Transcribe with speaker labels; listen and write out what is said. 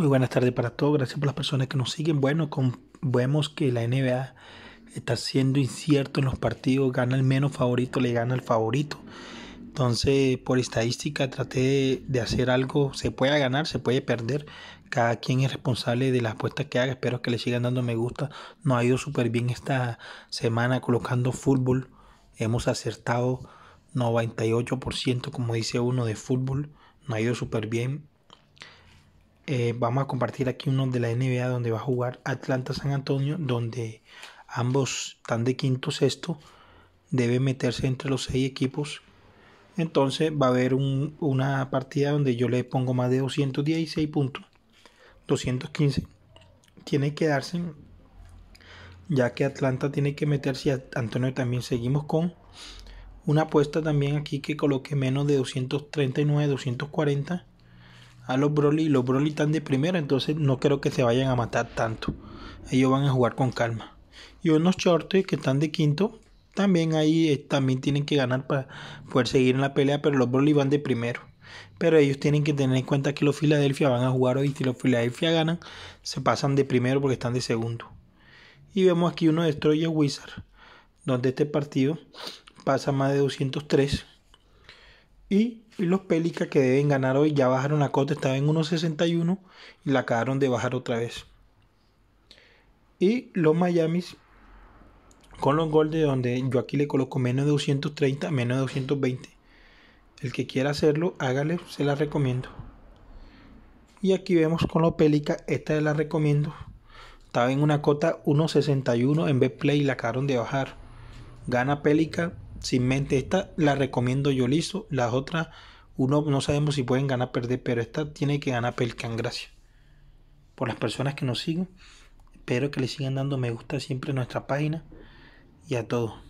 Speaker 1: Muy buenas tardes para todos, gracias por las personas que nos siguen. Bueno, vemos que la NBA está siendo incierto en los partidos, gana el menos favorito, le gana el favorito. Entonces, por estadística, traté de, hacer algo, se puede ganar, se puede perder. Cada quien es responsable de las apuestas que haga. Espero que le sigan dando me gusta. Nos ha ido súper bien esta semana colocando fútbol. Hemos acertado 98%, como dice uno, de fútbol. Nos ha ido súper bien eh, vamos a compartir aquí uno de la NBA donde va a jugar Atlanta San Antonio, donde ambos están de quinto sexto, debe meterse entre los seis equipos. Entonces va a haber una partida donde yo le pongo más de 216 puntos, 215. Tiene que darse, ya que Atlanta tiene que meterse. y Antonio también seguimos con una apuesta también aquí que coloque menos de 239, 240 a los Broly los Broly están de primero, entonces no creo que se vayan a matar tanto. Ellos van a jugar con calma. Y unos Shorty que están de quinto, también ahí eh, también tienen que ganar para poder seguir en la pelea, pero los Broly van de primero. Pero ellos tienen que tener en cuenta que los Philadelphia van a jugar hoy. Si los Philadelphia ganan, se pasan de primero porque están de segundo. Y vemos aquí uno de Troya Wizard, donde este partido pasa más de 203 y los Pelicas que deben ganar hoy ya bajaron la cota, estaba en 1.61 y la acabaron de bajar otra vez. Y los Miamis con los de donde yo aquí le coloco menos de 230, menos de 220. El que quiera hacerlo, hágale, se la recomiendo. Y aquí vemos con los Pelicas, esta la recomiendo. Estaba en una cota 1.61 en Betplay y la acabaron de bajar. Gana Pelica sin mente. Esta la recomiendo yo liso. Las otras, uno no sabemos si pueden ganar o perder, pero esta tiene que ganar Pelcan, gracias. Por las personas que nos siguen. Espero que le sigan dando me gusta siempre a nuestra página y a todos.